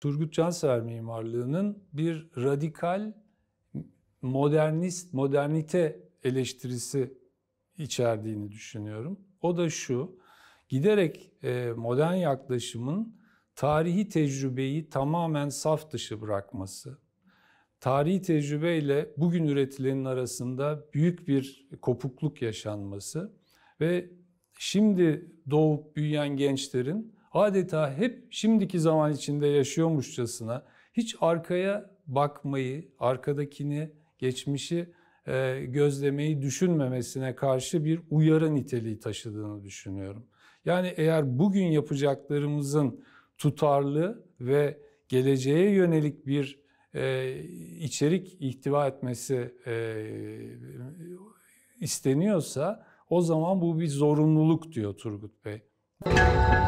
Turgut Cansever mimarlığının bir radikal modernist, modernite eleştirisi içerdiğini düşünüyorum. O da şu, giderek e, modern yaklaşımın tarihi tecrübeyi tamamen saf dışı bırakması, tarihi tecrübeyle bugün üretilenin arasında büyük bir kopukluk yaşanması ve şimdi doğup büyüyen gençlerin adeta hep şimdiki zaman içinde yaşıyormuşçasına hiç arkaya bakmayı, arkadakini, geçmişi e, gözlemeyi düşünmemesine karşı bir uyarı niteliği taşıdığını düşünüyorum. Yani eğer bugün yapacaklarımızın tutarlı ve geleceğe yönelik bir e, içerik ihtiva etmesi e, isteniyorsa o zaman bu bir zorunluluk diyor Turgut Bey.